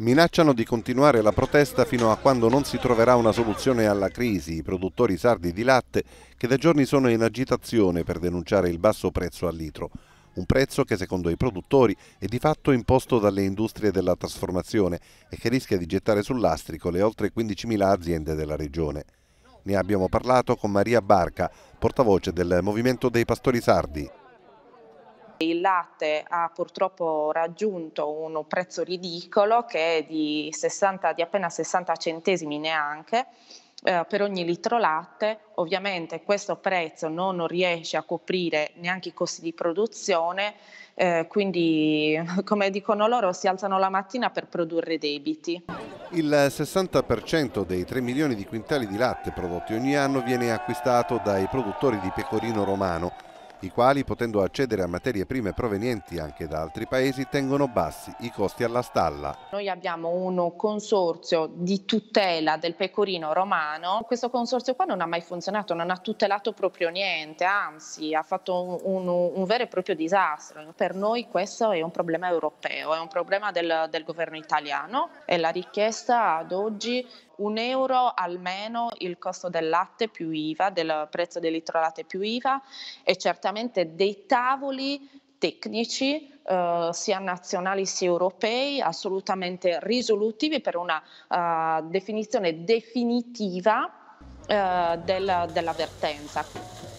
Minacciano di continuare la protesta fino a quando non si troverà una soluzione alla crisi i produttori sardi di latte che da giorni sono in agitazione per denunciare il basso prezzo al litro. Un prezzo che secondo i produttori è di fatto imposto dalle industrie della trasformazione e che rischia di gettare sul lastrico le oltre 15.000 aziende della regione. Ne abbiamo parlato con Maria Barca, portavoce del Movimento dei Pastori Sardi. Il latte ha purtroppo raggiunto un prezzo ridicolo che è di, 60, di appena 60 centesimi neanche eh, per ogni litro latte. Ovviamente questo prezzo non riesce a coprire neanche i costi di produzione, eh, quindi come dicono loro si alzano la mattina per produrre debiti. Il 60% dei 3 milioni di quintali di latte prodotti ogni anno viene acquistato dai produttori di pecorino romano i quali, potendo accedere a materie prime provenienti anche da altri paesi, tengono bassi i costi alla stalla. Noi abbiamo un consorzio di tutela del pecorino romano. Questo consorzio qua non ha mai funzionato, non ha tutelato proprio niente, anzi ha fatto un, un, un vero e proprio disastro. Per noi questo è un problema europeo, è un problema del, del governo italiano e la richiesta ad oggi un euro almeno il costo del latte più IVA, del prezzo del litrolatte più IVA e certamente esattamente dei tavoli tecnici eh, sia nazionali sia europei assolutamente risolutivi per una uh, definizione definitiva uh, del, dell'avvertenza.